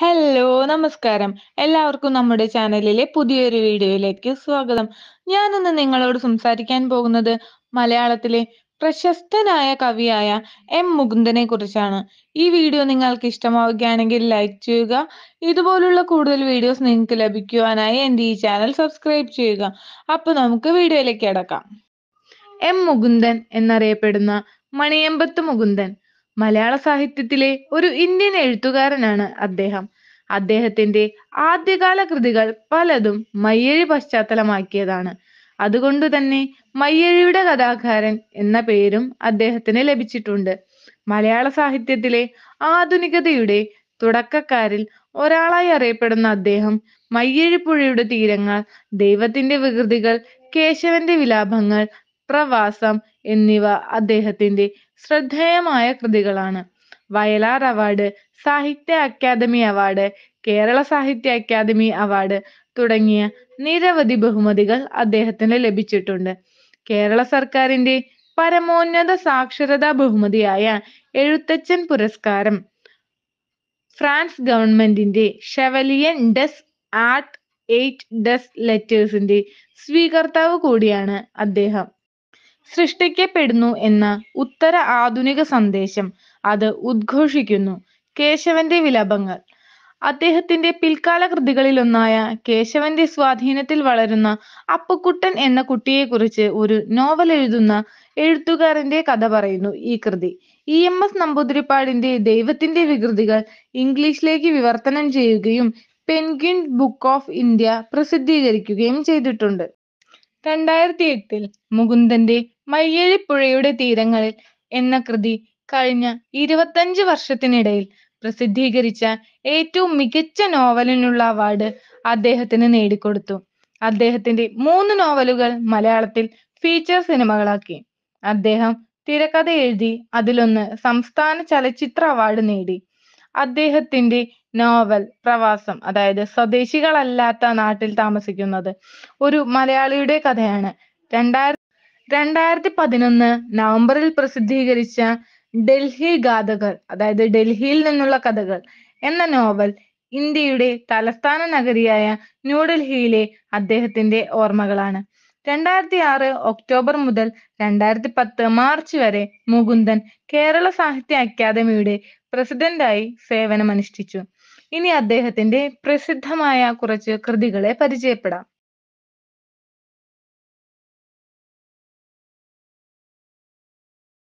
hello നമസ്കാരം എല്ലാവർക്കും നമ്മുടെ ചാനലിലെ പുതിയൊരു വീഡിയോയിലേക്ക് സ്വാഗതം ഞാനിന്ന് നിങ്ങളോട് സംസാരിക്കാൻ പോകുന്നത് മലയാളത്തിലെ പ്രശസ്തനായ കവിയായ എം മുകുന്ദനെ കുറിച്ചാണ് ഈ വീഡിയോ നിങ്ങൾക്ക് ഇഷ്ടമാവുകയാണെങ്കിൽ ലൈക്ക് ചെയ്യുക ഇതുപോലുള്ള കൂടുതൽ വീഡിയോസ് നിങ്ങൾക്ക് ലഭിക്കുവാനായി എൻ്റെ ഈ ചാനൽ സബ്സ്ക്രൈബ് ചെയ്യുക അപ്പോൾ നമുക്ക് വീഡിയോയിലേക്ക് അടക്കാം എം മുകുന്ദൻ എന്നറിയപ്പെടുന്ന മണിയമ്പത്ത് മുകുന്ദൻ മലയാള സാഹിത്യത്തിലെ ഒരു ഇന്ത്യൻ എഴുത്തുകാരനാണ് അദ്ദേഹം അദ്ദേഹത്തിന്റെ ആദ്യകാല കൃതികൾ പലതും മയ്യഴി പശ്ചാത്തലമാക്കിയതാണ് അതുകൊണ്ട് തന്നെ മയ്യഴിയുടെ കഥാകാരൻ എന്ന പേരും അദ്ദേഹത്തിന് ലഭിച്ചിട്ടുണ്ട് മലയാള സാഹിത്യത്തിലെ ആധുനികതയുടെ തുടക്കക്കാരിൽ ഒരാളായി അറിയപ്പെടുന്ന അദ്ദേഹം മയ്യഴിപ്പുഴയുടെ തീരങ്ങൾ ദൈവത്തിന്റെ വികൃതികൾ കേശവന്റെ വിലാപങ്ങൾ പ്രവാസം എന്നിവ അദ്ദേഹത്തിന്റെ ശ്രദ്ധേയമായ കൃതികളാണ് Vayalar award Sahitya Akademi award Kerala Sahitya Akademi award തുടങ്ങിയ നിരവധി ബഹുമതികൾ അദ്ദേഹത്തിന് ലഭിച്ചിട്ടുണ്ട് കേരള സർക്കാരിന്റെ പരമോന്നത സാക്ഷരതാ ബഹുമതിയായ എഴുത്തച്ഛൻ പുരസ്കാരം ഫ്രാൻസ് ഗവൺമെന്റിന്റെ Chevalier des Arts et des ലെറ്റേഴ്സിന്റെ സ്വീകർത്താവ് കൂടിയാണ് അദ്ദേഹം സൃഷ്ടിക്കപ്പെടുന്നു എന്ന ഉത്തര ആധുനിക സന്ദേശം അത് ഉദ്ഘോഷിക്കുന്നു കേശവന്റെ വിലപങ്ങൾ അദ്ദേഹത്തിന്റെ പിൽക്കാല ഒന്നായ കേശവന്റെ സ്വാധീനത്തിൽ വളരുന്ന അപ്പുക്കുട്ടൻ എന്ന കുട്ടിയെക്കുറിച്ച് ഒരു നോവൽ എഴുതുന്ന എഴുത്തുകാരന്റെ കഥ പറയുന്നു ഈ കൃതി ഇ എം എസ് നമ്പൂതിരിപ്പാടിന്റെ ദൈവത്തിന്റെ വികൃതികൾ ഇംഗ്ലീഷിലേക്ക് വിവർത്തനം ചെയ്യുകയും പെൻഗ്വിൻ ബുക്ക് ഓഫ് ഇന്ത്യ പ്രസിദ്ധീകരിക്കുകയും ചെയ്തിട്ടുണ്ട് രണ്ടായിരത്തി എട്ടിൽ മുകുന്ദന്റെ മയ്യഴിപ്പുഴയുടെ തീരങ്ങളിൽ എന്ന കൃതി കഴിഞ്ഞ ഇരുപത്തഞ്ച് വർഷത്തിനിടയിൽ പ്രസിദ്ധീകരിച്ച ഏറ്റവും മികച്ച നോവലിനുള്ള അവാർഡ് അദ്ദേഹത്തിന് നേടിക്കൊടുത്തു അദ്ദേഹത്തിന്റെ മൂന്ന് നോവലുകൾ മലയാളത്തിൽ ഫീച്ചർ സിനിമകളാക്കി അദ്ദേഹം തിരക്കഥ എഴുതി അതിലൊന്ന് സംസ്ഥാന ചലച്ചിത്ര അവാർഡ് നേടി അദ്ദേഹത്തിന്റെ നോവൽ പ്രവാസം അതായത് സ്വദേശികളല്ലാത്ത നാട്ടിൽ താമസിക്കുന്നത് ഒരു മലയാളിയുടെ കഥയാണ് രണ്ടായിരത്തി രണ്ടായിരത്തി പതിനൊന്ന് നവംബറിൽ പ്രസിദ്ധീകരിച്ച ഡൽഹി ഗാഥകൾ അതായത് ഡൽഹിയിൽ നിന്നുള്ള കഥകൾ എന്ന നോവൽ ഇന്ത്യയുടെ തലസ്ഥാന നഗരിയായ ന്യൂഡൽഹിയിലെ അദ്ദേഹത്തിന്റെ ഓർമ്മകളാണ് രണ്ടായിരത്തി ആറ് ഒക്ടോബർ മുതൽ രണ്ടായിരത്തി പത്ത് മാർച്ച് വരെ മുകുന്ദൻ കേരള സാഹിത്യ അക്കാദമിയുടെ പ്രസിഡന്റായി സേവനമനുഷ്ഠിച്ചു ഇനി അദ്ദേഹത്തിന്റെ പ്രസിദ്ധമായ കുറച്ച് കൃതികളെ പരിചയപ്പെടാം